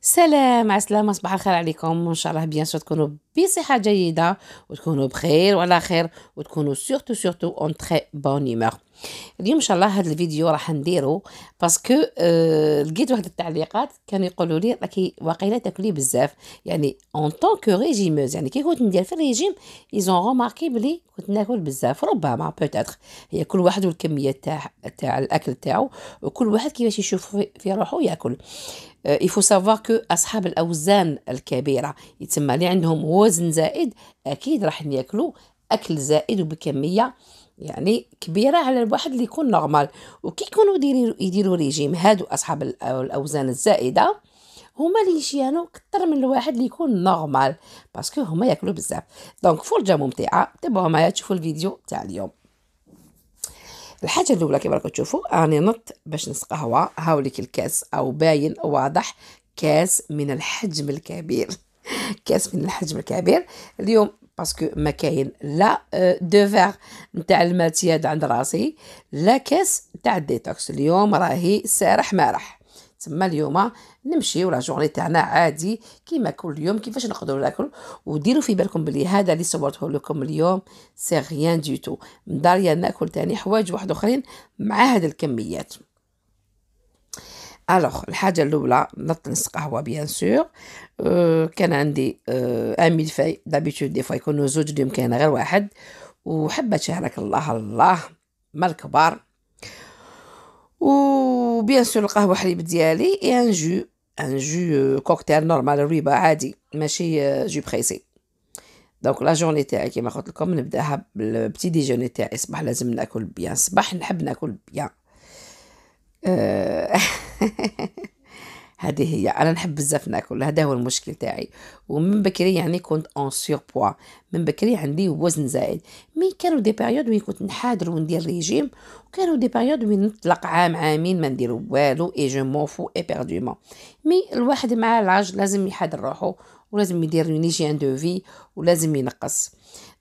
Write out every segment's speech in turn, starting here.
سلام عسلامة صباح الخير عليكم إن شاء الله بيان تكونوا بصحه جيده وتكونوا بخير وعلى خير وتكونوا سورتو سورتو اون تري بون هيمور اليوم ان شاء الله هذا الفيديو راح نديرو باسكو آه لقيت واحد التعليقات كانوا يقولوا لي راكي واقيلا تاكلي بزاف يعني اون طون كو ريجيموز يعني كي كنت ندير في الريجيم ايزون روماركي بلي كنت ناكل بزاف ربما بوتيتر هي كل واحد والكميه تاع تاع الاكل تاعو وكل واحد كيفاش يشوف في روحو ياكل آه يفو سافوار كو اصحاب الاوزان الكبيره يتسمى اللي عندهم هو وزن زائد اكيد راح ياكلوا اكل زائد وبكميه يعني كبيره على الواحد اللي يكون نورمال وكي يكونوا يديروا ريجيم هادو اصحاب الاوزان الزائده هما اللي يجيانو كتر من الواحد اللي يكون نورمال باسكو هما ياكلوا بزاف دونك فرجه ممتعه تبعوا معايا تشوفوا الفيديو تاع اليوم الحاجه الاولى كيما راكم تشوفوا راني نط باش نسقى قهوه هاوليك الكاس او باين واضح كاس من الحجم الكبير كاس من الحجم الكبير اليوم باسكو ما كاين لا آه، دو فيغ نتاع الماء تياد عند راسي لا كاس نتاع الديتوكس اليوم راهي سارح مارح تما اليوم نمشي ولا جورني تاعنا عادي كيما كل يوم كيفاش نقدروا ناكل وديروا في بالكم بلي هذا اللي صورته لكم اليوم سي غيان دي تو مداريه ناكل تاني حوايج واحد اخرين مع هاد الكميات الوغ الحاجه الاولى نطنس قهوه بيان سور أه كان عندي أه اميل فاي دابيتود دي فوا يكونوا زوج اليوم كاين غير واحد وحبه شهرك الله الله ما الكبار بيان سور القهوه حليب ديالي اي ان جو ان جو كوكتيل نورمال ريبا عادي ماشي جو بريسي دونك لا جورني تاعي كيما قلت لكم نبداها بالبتي ديجوني تاعي صباح لازم ناكل بيان صباح نحب ناكل بيان هذه هي انا نحب بزاف ناكل هذا هو المشكل تاعي ومن بكري يعني كنت اون بوا من بكري عندي وزن زائد مي كانوا دي بيريود وين كنت نحادر وندير ريجيم وكانوا دي بيريود وين نطلق عام عامين ما ندير والو اي جو مون فو اي بيردومون مي الواحد مع العاج لازم يحادر روحو ولازم يدير نيجيان دو في ولازم ينقص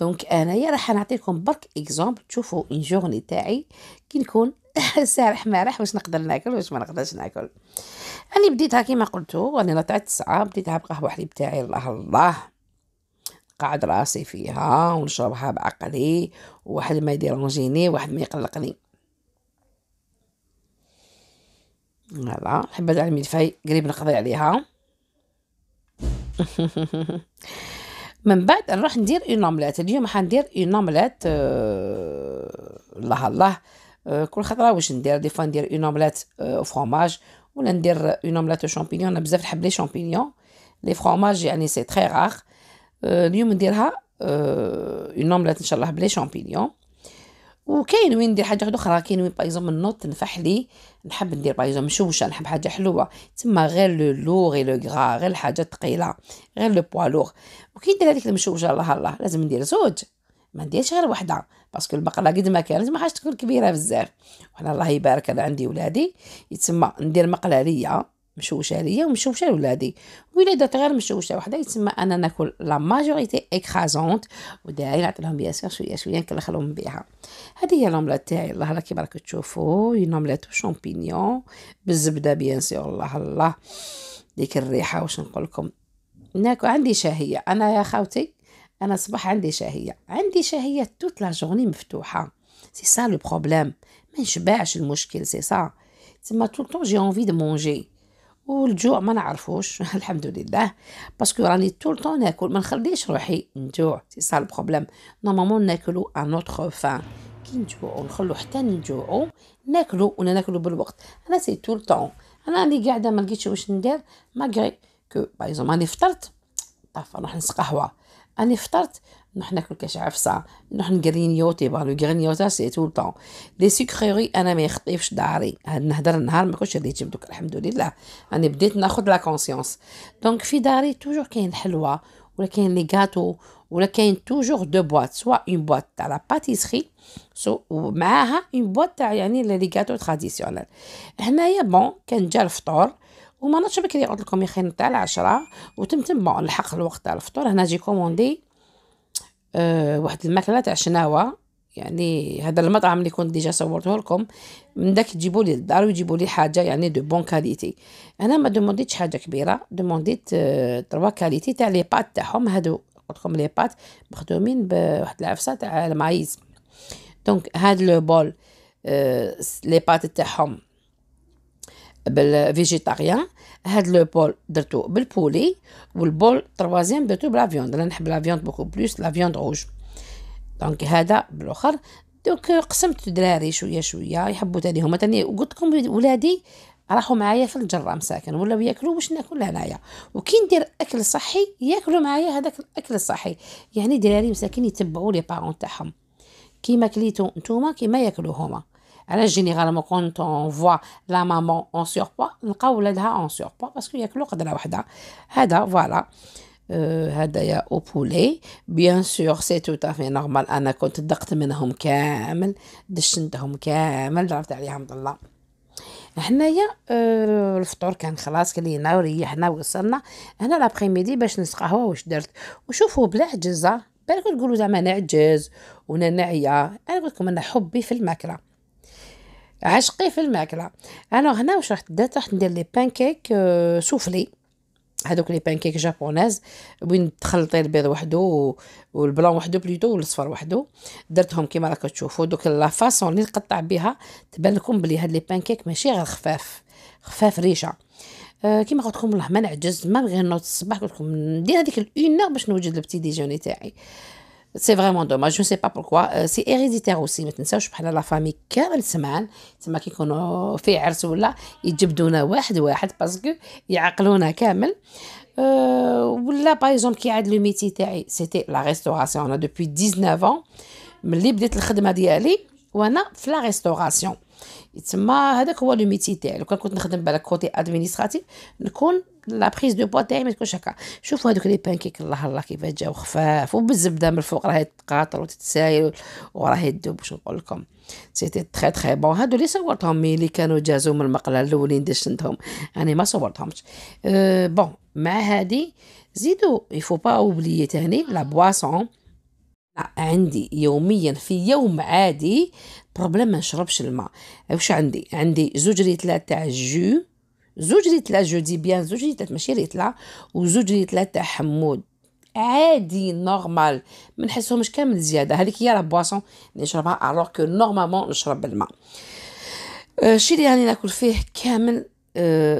دونك انايا راح نعطيكم برك اكزومبل تشوفوا ان جورني تاعي كي نكون سارح مارح واش نقدر ناكل واش ما نقدرش ناكل راني بديتها كيما قلتو راني نطعت التسعة بديتها بقهوه حليب تاعي الله الله قاعد راسي فيها ونشربها بعقلي وواحد ما يديرونجيني واحد ما يقلقني فوالا حبة تاع الملفاي قريب نقضي عليها من بعد نروح ندير اون اومليت اليوم حندير اون اومليت آه، الله الله آه، كل خطره واش ندير دي فوا ندير اون اومليت فرماج ولا ندير اون اومليت او شامبينيون انا بزاف نحب لي شامبينيون لي فرماج يعني سي تري غار اليوم نديرها اون آه، اومليت ان شاء الله بلي شامبينيون وكاين وين ندير حاجه اخرى كاين وين بايزوم النوت تنفح لي نحب ندير بايزوم مشوشه نحب حاجه حلوه تما غير لو لوغ اي لو غرا غير الحاجه الثقيله غير لو بوا لوغ وكي ندير هذيك المشوشه الله الله لازم ندير زوج ما نديرش غير وحده باسكو البقره قد ما كانت ما حاش تكون كبيره بزاف وانا الله يبارك انا عندي ولادي يتسمى ندير مقله ليا مشوشه ليا ومشوشه لولادي ولادات غير مشوشه وحده يتسمى انا ناكل لا ماجوريتي اكرازونت وداي نعطي لهم بياسير شويه شويه نكلخلهم بها هذه هي لوملات تاعي الله كيما راكم تشوفوا لوملات شامبينيون بالزبده بيان سيغ الله الله ديك الريحه واش نقول لكم ناكل عندي شهيه انا يا خاوتي انا الصباح عندي شهيه عندي شهيه توت لا جورني مفتوحه سي سا لو بروبليم ما نشبعش المشكل سي سا تما طول طون جي اونفي دو مونجي والجوع ما نعرفوش الحمد لله باسكو راني طول طون ناكل ما نخليش روحي نجوع سي سا لو بروبليم نورمالمون ناكلو ان اوتر فان كي نجوعو نخلو حتى نجوعو ناكلو ولا ناكلو بالوقت انا سي طول طون انا راني قاعده ما لقيتش واش ندير ماغري كو باغ انا فطرت طاف نروح نسقى قهوه اني فطرت نروح ناكل كاش عفسه نروح نغرينيوتي بالو غرينيوتا سي تو طون لي سوكريري انا ما يخطيفش داري هاد نهضر النهار ما كنتش ديت دوك الحمد لله انا بديت ناخذ لا كونسيونس دونك في داري توجور كاين الحلوه ولا كاين لي غاتو ولا كاين توجور دو بواط سوا اون بواط تاع لا باتيسري سو ومعاها اون بواط تاع يعني لي غاتو تراديسيونيل هنايا بون كان جا الفطور وما نضش بكري قلت لكم يا خير نتاع العشرة وتمتم بون نلحق الوقت تاع الفطور هنا جي كوموندي أه واحد الماكله تاع شناوه يعني هذا المطعم اللي كنت ديجا صورته لكم من داك تجيبوا لي الدار ويجيبوا لي حاجه يعني دو بون كاليتي انا ما دومونديتش حاجه كبيره دومونديت تروا آه، كاليتي تاع لي بات تاعهم هادو قلت لكم لي بات مخدومين بواحد العفسه تاع المايز دونك هاد لو بول أه لي بات تاعهم بالفيجيتاريان هاد لو بول درتو بالبولي والبول تروازيام درتو بلافيوند انا نحب لافيوند بوكو بلوس لافيوند روج دونك هذا بالاخر دونك قسمت دراري شويه شويه يحبوا تاني هما تاني قلت لكم ولادي راحوا معايا في الجره مساكن ولاو ياكلوا واش ناكل هنايا وكي ندير اكل صحي ياكلوا معايا هذاك الاكل الصحي يعني دراري مساكن يتبعوا لي بارون تاعهم كيما كليتو نتوما كيما ياكلوا هما على جينيرالمون كونت اون فوا لا مامون اون سوربوا نلقاو ولادها اون سوربوا باسكو ياكلو قدره وحده هذا فوالا euh، هدايا او بولي بيان سور سي تو تافي نورمال انا كنت دقت منهم كامل دشنتهم كامل دربت عليهم الله هنايا آه، الفطور كان خلاص كلينا وريحنا وصلنا هنا لابريميدي باش نسقهوى واش درت وشوفوا بلا عجزه بالك تقولوا زعما نعجز وانا نعيا انا قلت لكم انا حبي في الماكله عشقي في الماكله انا هنا واش راح درت راح ندير لي بانكيك سوفلي euh, هذوك لي بانكيك جابوناز وين تخلطي البيض وحده والبلون وحده بليتو والصفر وحده درتهم كيما راكم تشوفوا دوك لا فاسون اللي نقطع بها تبان لكم بلي هاد لي بانكيك ماشي غير خفاف خفاف ريشه آه كيما قلت لكم والله ما نعجز ما بغي نوض الصباح قلت لكم ندير هذيك الاونغ باش نوجد البتي ديجوني تاعي آه c'est vraiment dommage je ne sais pas pourquoi euh, c'est héréditaire aussi maintenant je suis de la famille qu'à la semaine c'est ma qui qu'on a fait arzou là il j'abdue un ou un parce que il a qu'on a qu'à mal ou par exemple qui a de le métier c'était la restauration on a depuis 19 ans on a fait la restauration تما هذاك هو لو ميتي تاعي لو كان كنت نخدم بالك كوتي ادمينستراتيف نكون لا بريز دو بوا تاعي ما تكونش هكا شوفوا هذوك لي بانكيك الله الله كيفاش جاو خفاف وبالزبده من الفوق راهي تقاطر وتتسايل وراهي تذوب واش نقول لكم سيتي تخي تخي بون هادو لي صورتهم مي اللي كانوا جازو من المقله الاولين دشنتهم يعني ما صورتهمش بون أه، مع هادي زيدو يفو با اوبليي تاني لا بواسون عندي يوميا في يوم عادي بروبليم ما نشربش الماء واش عندي عندي زوج ريتلات تاع جو زوج ريتلات جو دي بيان زوج ريتلات ماشي ريتلا وزوج ريتلات تاع حمود عادي نورمال ما نحسهمش كامل زياده هذيك هي لا بواسون نشربها الوغ كو نورمالمون نشرب الماء الشيء اللي راني ناكل فيه كامل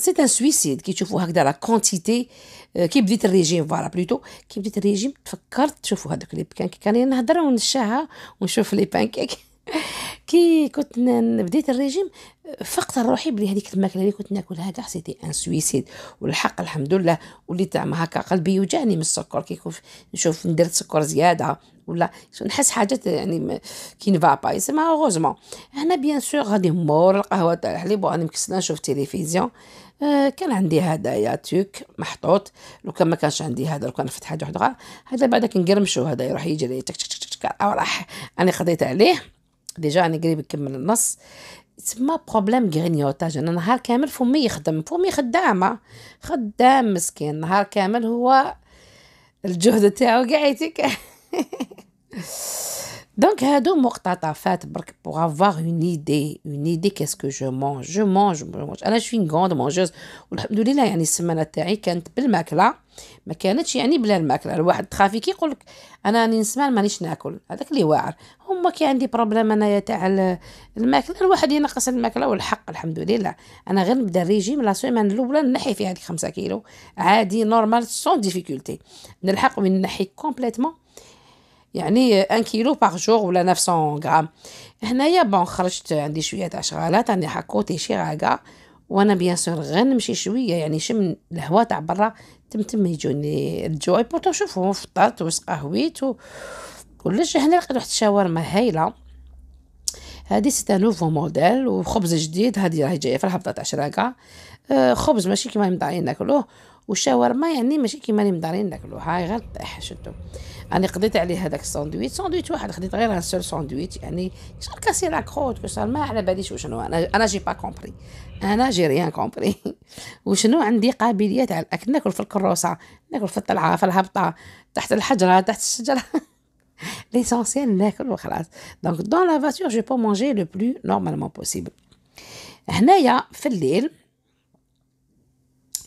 سي ان سويسيد كي تشوفوا هكذا لا كونتيتي كي بديت الريجيم فوالا بلوتو كي بديت الريجيم تفكرت تشوفوا هذوك لي بانكيك راني نهضر ونشاها ونشوف لي بانكيك كي كنت بديت الريجيم فقت روحي بلي هذيك الماكله اللي كنت ناكلها كاع سيتي ان سويسيد والحق الحمد لله وليت زعما هكا قلبي يوجعني من السكر كي كنت نشوف ندير سكر زياده ولا نحس حاجات يعني كي نفا با يسمى اوغوزمون هنا بيان سور غادي مور القهوه تاع الحليب وغادي مكسله نشوف تلفزيون آه كان عندي هدايا توك محطوط لو كان ما كانش عندي هذا لو كان نفتح حاجه وحده هذا بعدا كنقرمشو هذا يروح يجري تك تك تك تك راح انا قضيت عليه ديجا انا قريب نكمل النص تسمى بروبليم غرينيوتاج انا نهار كامل فمي يخدم فمي خدامه خدام مسكين نهار كامل هو الجهد تاعو قاعد دونك هادو مقتطفات برك pour avoir une idée une idée qu'est-ce que je mange je mange je mange انا شوي غوند مانجوز والحمد لله يعني السمانه تاعي كانت بالماكله ما كانتش يعني بلا الماكله الواحد ترافيكي يقول لك انا راني نسمان مانيش ناكل هذاك اللي واعر هما كي عندي بروبليم انايا تاع الماكله الواحد ينقص الماكله والحق الحمد لله انا غير نبدا الريجيم لا سيمان الاولى نحي فيها هذيك خمسة كيلو عادي نورمال سون ديفيكولتي نلحق نحي كومبليتمون يعني ان كيلو باغ جور ولا 900 غرام هنايا بون خرجت عندي شويه تاع شغالات راني حكوتي شي غاكا وانا بيان سور غير نمشي شويه يعني شم الهواء تاع برا تم تم يجوني الجوي بورتو شوفو فطرت وسقهويت و كلش هنا لقيت واحد الشاورما هايله هادي سيت نوفو موديل وخبز جديد هادي راهي جايه في الهبطه تاع شراكه آه، خبز ماشي كيما يمضى ناكلوه والشاورما يعني ماشي كيما اللي مدارين ناكلو هاي غير طيح شدو انا قضيت عليه هذاك الساندويتش ساندويتش واحد خديت غير ان سول ساندويتش يعني شحال كاسي لا كروت ما على باليش وشنو انا انا جي با كومبري انا جي ريان كومبري وشنو عندي قابليه تاع الاكل ناكل في الكروسه ناكل في الطلعه في الهبطه تحت الحجره تحت الشجره ليسونسيال ناكل وخلاص دونك دون لا فاتور جو بو مانجي لو بلو نورمالمون بوسيبل هنايا في الليل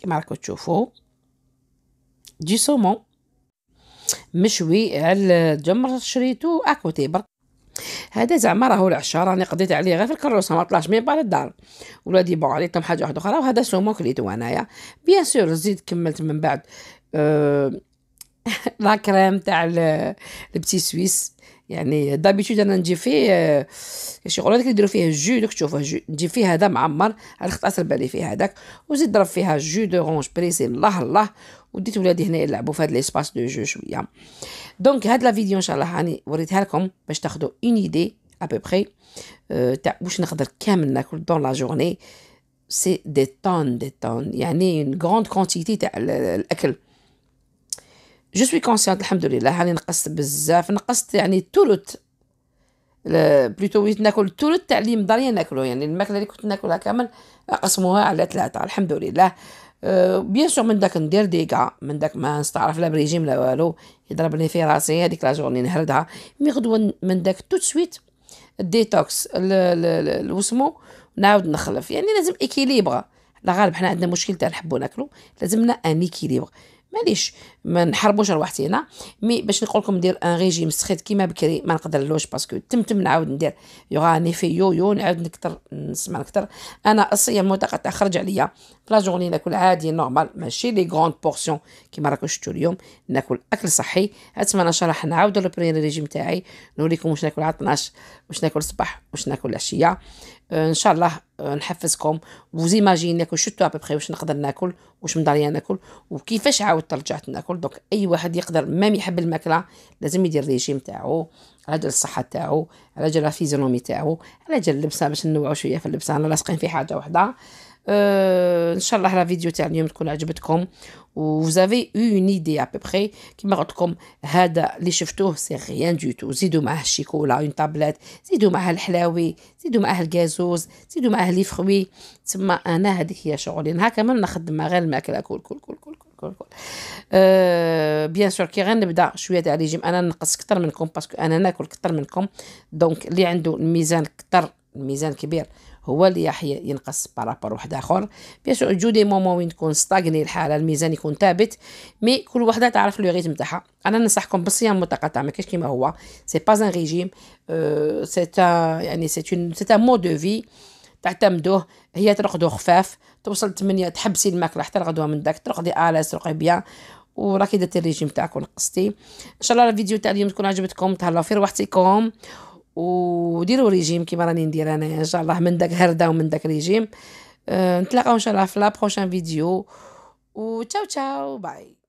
كما راكم تشوفوا دي سومون مشوي على الجمر شريتو اكوتي برك هذا زعما راهو العشاء راني قضيت عليه غير في الكروسه ما طلعش من بعد الدار ولادي بون عطيتهم حاجه واحده اخرى وهذا سومون كليتو انايا بيان سور زيد كملت من بعد أه لا كريم تاع البتي سويس يعني دابيتود انا نجي فيه آه، شي يقولوا لك يديروا فيه الجو دوك جو نجي فيه هذا معمر على خط عصر بالي فيه هذاك وزيد ضرب فيها جو دو رونج بريسي الله الله وديت ولادي هنا يلعبوا في هذا ليسباس دو جو شويه دونك هاد لا فيديو ان شاء الله راني وريتها لكم باش تاخذوا اون ايدي ابوبخي تاع واش نقدر كامل ناكل دون لا جورني سي دي طون دي طون يعني اون غروند كونتيتي تاع الاكل جو سوي كونسيونت الحمد لله هاني نقصت بزاف نقصت يعني تولت بلوتو وليت ناكل تولت تاع اللي مضاريا ناكلو يعني الماكله اللي كنت ناكلها كامل قسموها على ثلاثه الحمد لله أه بيان سور من داك ندير ديكا من داك ما نستعرف لا بريجيم لا والو يضربني في راسي هذيك لا جورني نهردها مي غدوه من داك توت سويت الديتوكس الوسمو نعاود نخلف يعني لازم اكيليبغ لا غالب حنا عندنا مشكل تاع نحبو ناكلو لازمنا ان اكيليبغ ماليش ما نحربوش رواحتينا مي باش نقول لكم ندير ان ريجيم سخيت كيما بكري ما نقدرلوش باسكو تمتم نعاود ندير يوغا نيفي يو يو نعاود نكثر نسمع نكثر انا الصيام تاع خرج عليا في لا جورني ناكل عادي نورمال ماشي لي غروند بورسيون كيما راكم شفتوا اليوم ناكل اكل صحي ان شاء الله نعاود لو بريمير ريجيم تاعي نوريكم واش ناكل على 12 واش ناكل الصباح واش ناكل العشيه ان شاء الله نحفزكم وزيماجين ياكل شتو ابري واش نقدر ناكل واش من ناكل وكيفاش عاودت رجعت ناكل دونك اي واحد يقدر ما يحب الماكله لازم يدير ريجيم تاعو على جال الصحه تاعو على جال الفيزيونومي تاعو على جال اللبسه باش نوعو شويه في اللبسه انا لاصقين في حاجه وحده ان شاء الله لا فيديو تاع اليوم تكون عجبتكم وفوز او اون ايدي ا بوبري كيما قلت لكم هذا اللي شفتوه سي غيان دو تو زيدوا معاه الشيكولا اون طابلات زيدوا معاه الحلاوي زيدوا معاه الكازوز زيدوا معاه لي فروي تما انا هذيك هي شغلي نهار كامل نخدمها غير الماكله كل كل كل كل كل كل أه بيان سور كي غنبدا شويه تاع ريجيم انا نقص كثر منكم باسكو انا ناكل كثر منكم دونك اللي عنده الميزان كثر الميزان كبير هو اللي راح ينقص بارابور واحد اخر بيان سور جو دي مومون وين تكون ستاغني الحاله الميزان يكون ثابت مي كل وحده تعرف لو ريتم تاعها انا ننصحكم بالصيام المتقطع ما كاش كيما هو سي با ان ريجيم سي سي يعني سي سي ان مود دو في تعتمدوه هي ترقدو خفاف توصل 8 تحبسي الماكله حتى الغدوه من داك ترقدي الاس ترقدي بيان وراكي درتي الريجيم تاعك ونقصتي ان شاء الله الفيديو تاع اليوم تكون عجبتكم تهلاو في روحتكم وديروا ريجيم كيما راني ندير انايا ان شاء الله من داك هرده ومن داك ريجيم أه نتلاقاو ان شاء الله في لا بروشان فيديو وتشاو تشاو باي